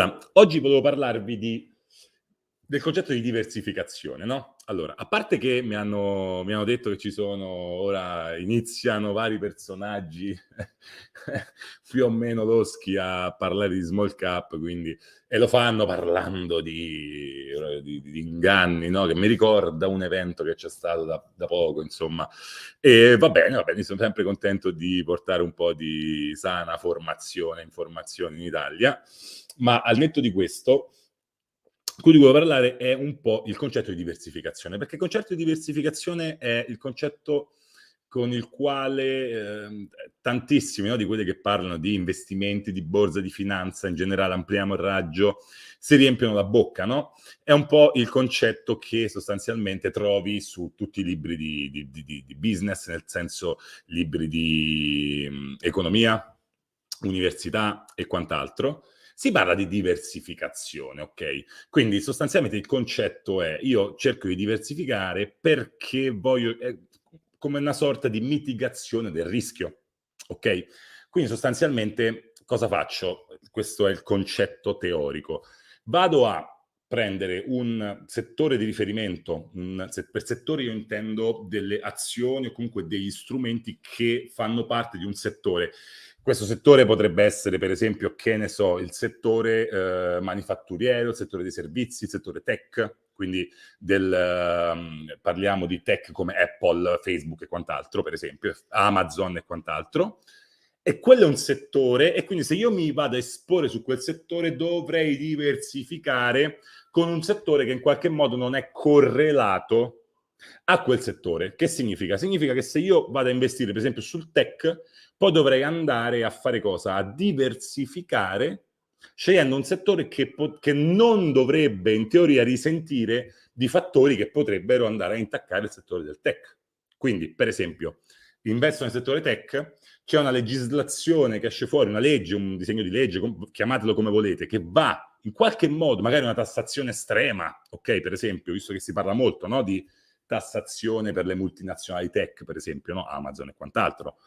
Allora, oggi volevo parlarvi di del concetto di diversificazione, no? Allora, a parte che mi hanno, mi hanno detto che ci sono, ora iniziano vari personaggi più o meno loschi a parlare di small cap, quindi, e lo fanno parlando di, di, di inganni, no? Che mi ricorda un evento che c'è stato da, da, poco, insomma. E va bene, va bene, sono sempre contento di portare un po' di sana formazione, informazioni in Italia, ma al netto di questo cui volevo parlare è un po' il concetto di diversificazione, perché il concetto di diversificazione è il concetto con il quale eh, tantissimi no, di quelli che parlano di investimenti, di borsa, di finanza, in generale ampliamo il raggio, si riempiono la bocca, no? È un po' il concetto che sostanzialmente trovi su tutti i libri di, di, di, di business, nel senso libri di mh, mm, economia, università e quant'altro si parla di diversificazione, ok? Quindi sostanzialmente il concetto è io cerco di diversificare perché voglio, eh, come una sorta di mitigazione del rischio, ok? Quindi sostanzialmente cosa faccio? Questo è il concetto teorico. Vado a prendere un settore di riferimento, un, per settore io intendo delle azioni o comunque degli strumenti che fanno parte di un settore questo settore potrebbe essere, per esempio, che ne so, il settore eh, manifatturiero, il settore dei servizi, il settore tech, quindi del, eh, parliamo di tech come Apple, Facebook e quant'altro, per esempio, Amazon e quant'altro. E quello è un settore, e quindi se io mi vado a esporre su quel settore dovrei diversificare con un settore che in qualche modo non è correlato a quel settore. Che significa? Significa che se io vado a investire, per esempio, sul tech, poi dovrei andare a fare cosa? A diversificare scegliendo un settore che, po- che non dovrebbe in teoria risentire di fattori che potrebbero andare a intaccare il settore del tech. Quindi, per esempio, investo nel settore tech, c'è una legislazione che esce fuori, una legge, un disegno di legge, com- chiamatelo come volete, che va in qualche modo, magari una tassazione estrema, ok, per esempio, visto che si parla molto no, di tassazione per le multinazionali tech, per esempio, no? Amazon e quant'altro.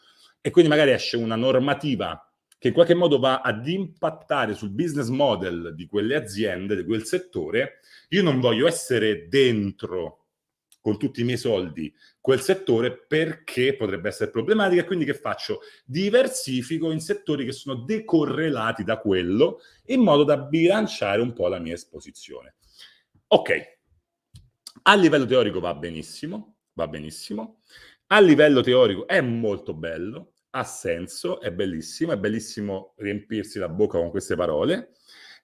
E quindi magari esce una normativa che in qualche modo va ad impattare sul business model di quelle aziende, di quel settore. Io non voglio essere dentro con tutti i miei soldi quel settore perché potrebbe essere problematica, quindi che faccio? Diversifico in settori che sono decorrelati da quello in modo da bilanciare un po' la mia esposizione. Ok, a livello teorico va benissimo, va benissimo. A livello teorico è molto bello, ha senso, è bellissimo, è bellissimo riempirsi la bocca con queste parole.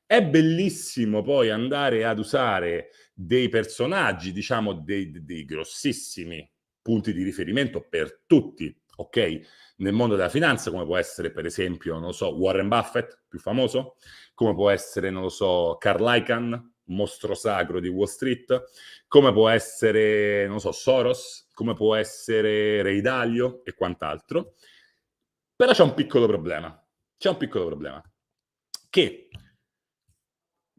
È bellissimo poi andare ad usare dei personaggi, diciamo, dei, dei grossissimi punti di riferimento per tutti, ok? Nel mondo della finanza, come può essere, per esempio, non lo so, Warren Buffett, più famoso, come può essere, non lo so, Carl Icahn, mostro sacro di Wall Street, come può essere, non so, Soros, come può essere Reidaglio e quant'altro. Però c'è un piccolo problema, c'è un piccolo problema, che,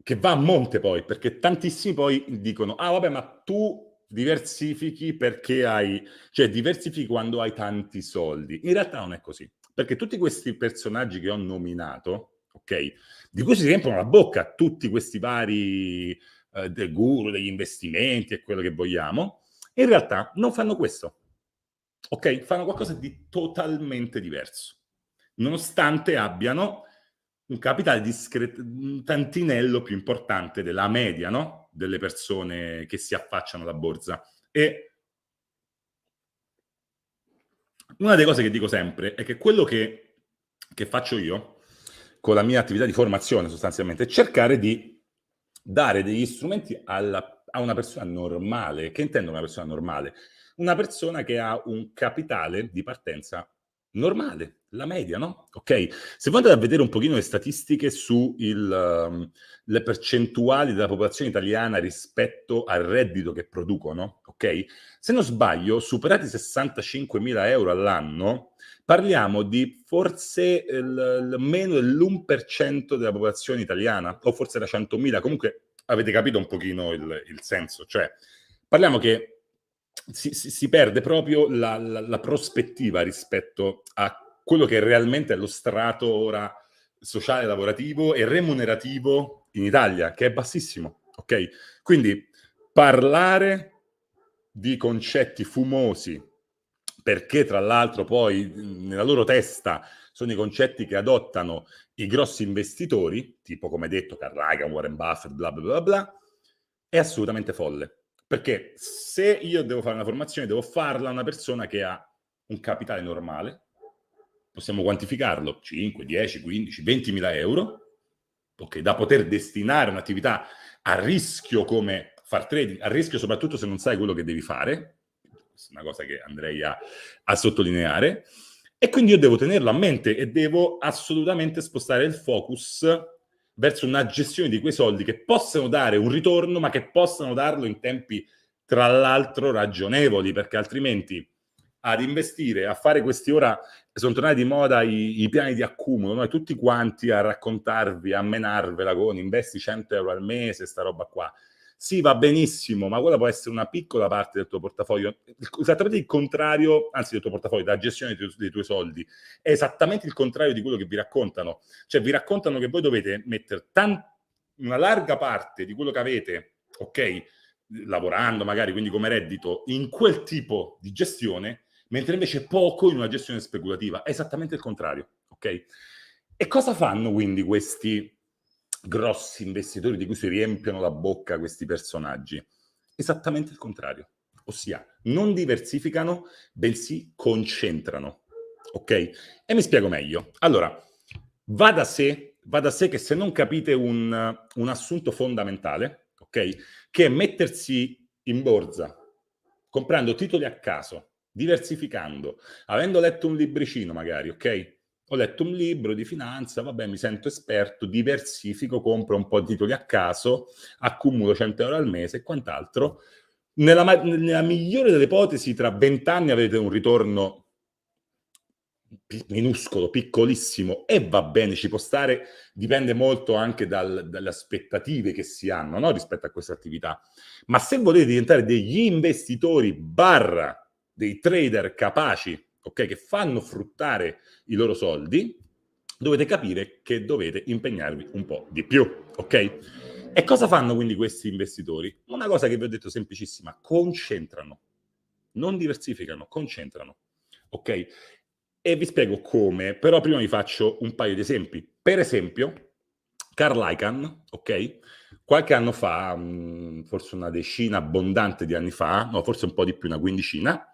che va a monte poi, perché tantissimi poi dicono, ah vabbè, ma tu diversifichi perché hai, cioè diversifichi quando hai tanti soldi. In realtà non è così, perché tutti questi personaggi che ho nominato, ok? Di cui si riempiono la bocca tutti questi vari eh, del guru degli investimenti e quello che vogliamo, in realtà non fanno questo, ok? Fanno qualcosa di totalmente diverso, nonostante abbiano un capitale discreto, un tantinello più importante della media, no? Delle persone che si affacciano alla borsa. E una delle cose che dico sempre è che quello che, che faccio io con la mia attività di formazione sostanzialmente, è cercare di dare degli strumenti alla, a una persona normale. Che intendo una persona normale? Una persona che ha un capitale di partenza normale, la media, no? Ok? Se voi andate a vedere un pochino le statistiche sulle ehm, um, percentuali della popolazione italiana rispetto al reddito che producono, ok? Se non sbaglio, superati 65.000 euro all'anno, parliamo di forse il, il meno dell'1% della popolazione italiana, o forse da 100.000, comunque avete capito un pochino il, il senso, cioè parliamo che si, si, si perde proprio la, la, la, prospettiva rispetto a quello che realmente è lo strato ora sociale, lavorativo e remunerativo in Italia, che è bassissimo, ok? Quindi parlare di concetti fumosi perché tra l'altro poi nella loro testa sono i concetti che adottano i grossi investitori, tipo come detto Carragan, Warren Buffett, bla bla bla bla, è assolutamente folle. Perché se io devo fare una formazione, devo farla a una persona che ha un capitale normale, possiamo quantificarlo, 5, 10, 15, 20 mila euro, okay, da poter destinare un'attività a rischio come far trading, a rischio soprattutto se non sai quello che devi fare, questa è una cosa che andrei a, a sottolineare. E quindi io devo tenerlo a mente e devo assolutamente spostare il focus verso una gestione di quei soldi che possano dare un ritorno, ma che possano darlo in tempi tra l'altro ragionevoli, perché altrimenti ad investire, a fare questi ora sono tornati di moda i, i piani di accumulo, noi tutti quanti a raccontarvi, a menarvela con investi 100 euro al mese, sta roba qua sì, va benissimo, ma quella può essere una piccola parte del tuo portafoglio. Esattamente il contrario, anzi del tuo portafoglio, della gestione dei, tu- dei tuoi soldi. È esattamente il contrario di quello che vi raccontano. Cioè vi raccontano che voi dovete mettere tan- una larga parte di quello che avete, ok? Lavorando magari, quindi come reddito, in quel tipo di gestione, mentre invece poco in una gestione speculativa. È esattamente il contrario, ok? E cosa fanno quindi questi grossi investitori di cui si riempiono la bocca questi personaggi. Esattamente il contrario, ossia non diversificano, bensì concentrano. Ok? E mi spiego meglio. Allora, va da sé, va da sé che se non capite un, un assunto fondamentale, ok? Che è mettersi in borsa comprando titoli a caso, diversificando, avendo letto un libricino magari, ok? ho letto un libro di finanza, vabbè, mi sento esperto, diversifico, compro un po' di titoli a caso, accumulo 100 euro al mese e quant'altro. Nella, nella migliore delle ipotesi, tra 20 anni avrete un ritorno minuscolo, piccolissimo, e va bene, ci può stare, dipende molto anche dal, dalle aspettative che si hanno no? rispetto a questa attività. Ma se volete diventare degli investitori barra dei trader capaci okay, che fanno fruttare i loro soldi, dovete capire che dovete impegnarvi un po' di più, ok? E cosa fanno quindi questi investitori? Una cosa che vi ho detto semplicissima, concentrano, non diversificano, concentrano, ok? E vi spiego come, però prima vi faccio un paio di esempi. Per esempio, Carl Icahn, ok? Qualche anno fa, mm, forse una decina abbondante di anni fa, no, forse un po' di più, una quindicina,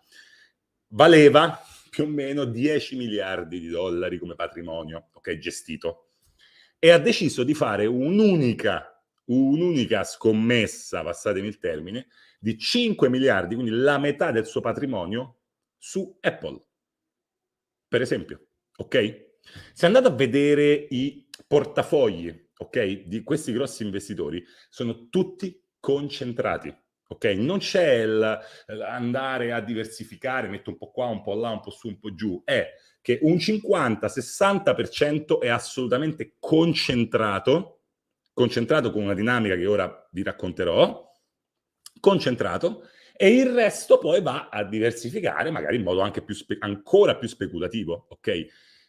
valeva più o meno 10 miliardi di dollari come patrimonio okay, gestito e ha deciso di fare un'unica, un'unica scommessa, passatemi il termine, di 5 miliardi, quindi la metà del suo patrimonio, su Apple, per esempio. Ok? Se andate a vedere i portafogli, ok, di questi grossi investitori, sono tutti concentrati Ok, non c'è l'andare eh, a diversificare, metto un po' qua, un po' là, un po' su, un po' giù, è che un 50-60% è assolutamente concentrato, concentrato con una dinamica che ora vi racconterò, concentrato, e il resto poi va a diversificare, magari in modo anche più spe- ancora più speculativo, ok?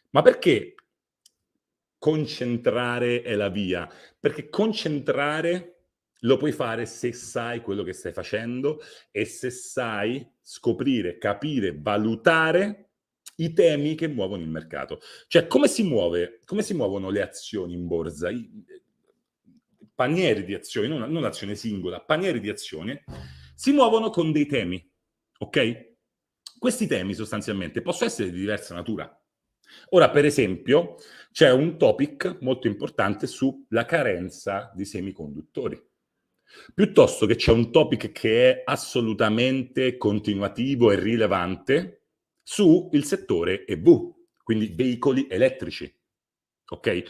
Ma perché concentrare è la via? Perché concentrare lo puoi fare se sai quello che stai facendo e se sai scoprire, capire, valutare i temi che muovono il mercato. Cioè, come si, muove, come si muovono le azioni in borsa? I, eh, panieri di azioni, non, non azione singola, panieri di azione, si muovono con dei temi, ok? Questi temi sostanzialmente possono essere di diversa natura. Ora, per esempio, c'è un topic molto importante sulla carenza di semiconduttori piuttosto che c'è un topic che è assolutamente continuativo e rilevante sul settore EV, quindi veicoli elettrici. Ok?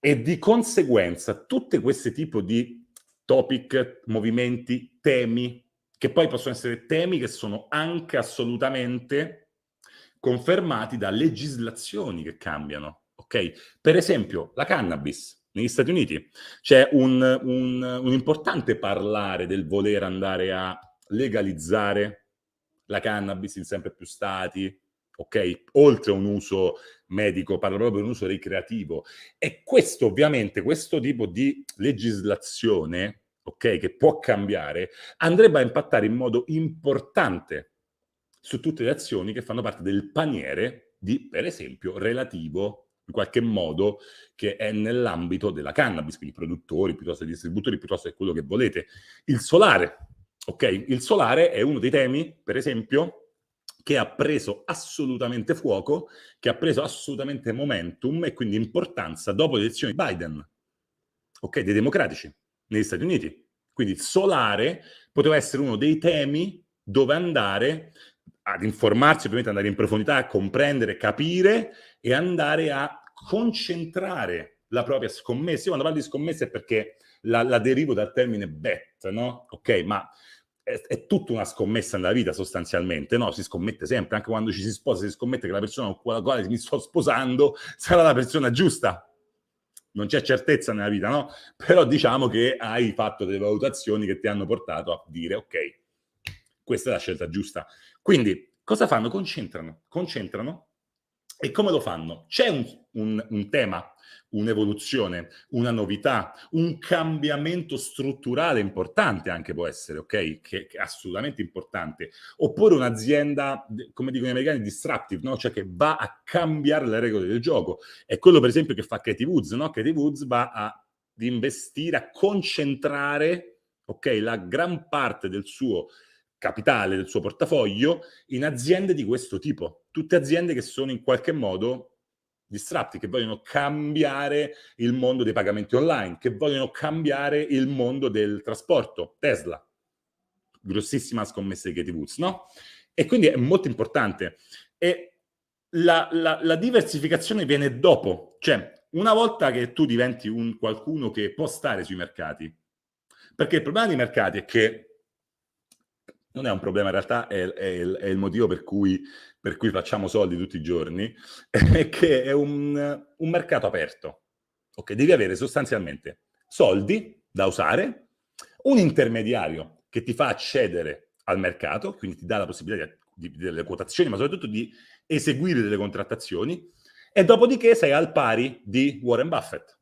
E di conseguenza tutti questi tipi di topic, movimenti, temi, che poi possono essere temi che sono anche assolutamente confermati da legislazioni che cambiano. Ok? Per esempio, la cannabis negli Stati Uniti c'è un, un, un, importante parlare del voler andare a legalizzare la cannabis in sempre più stati, ok? Oltre a un uso medico, parlo proprio di un uso ricreativo. E questo ovviamente, questo tipo di legislazione, ok, che può cambiare, andrebbe a impattare in modo importante su tutte le azioni che fanno parte del paniere di, per esempio, relativo in qualche modo che è nell'ambito della cannabis, quindi produttori, piuttosto che distributori, piuttosto che quello che volete. Il solare, ok? Il solare è uno dei temi, per esempio, che ha preso assolutamente fuoco, che ha preso assolutamente momentum e quindi importanza dopo le elezioni di Biden, ok? Dei democratici negli Stati Uniti. Quindi il solare poteva essere uno dei temi dove andare ad informarsi, ovviamente andare in profondità, a comprendere, capire e andare a concentrare la propria scommessa. Io quando parlo di scommessa è perché la, la derivo dal termine bet, no? Ok, ma è, è, tutta una scommessa nella vita sostanzialmente, no? Si scommette sempre, anche quando ci si sposa, si scommette che la persona con la quale mi sto sposando sarà la persona giusta. Non c'è certezza nella vita, no? Però diciamo che hai fatto delle valutazioni che ti hanno portato a dire, ok, questa è la scelta giusta. Quindi, cosa fanno? Concentrano, concentrano e come lo fanno? C'è un, un, un tema, un'evoluzione, una novità, un cambiamento strutturale importante anche può essere, ok? Che, che è assolutamente importante. Oppure un'azienda, come dicono gli americani, disruptive, no? Cioè che va a cambiare le regole del gioco. È quello per esempio che fa Katie Woods, no? Katie Woods va a investire, a concentrare, ok? La gran parte del suo capitale del suo portafoglio in aziende di questo tipo, tutte aziende che sono in qualche modo distratti, che vogliono cambiare il mondo dei pagamenti online, che vogliono cambiare il mondo del trasporto. Tesla, grossissima scommessa di Katie Woods, no? E quindi è molto importante. E la, la, la diversificazione viene dopo, cioè una volta che tu diventi un qualcuno che può stare sui mercati, perché il problema dei mercati è che non è un problema, in realtà è, è, è il motivo per cui, per cui, facciamo soldi tutti i giorni, è che è un, un mercato aperto. Ok, devi avere sostanzialmente soldi da usare, un intermediario che ti fa accedere al mercato, quindi ti dà la possibilità di, di, delle quotazioni, ma soprattutto di eseguire delle contrattazioni, e dopodiché sei al pari di Warren Buffett.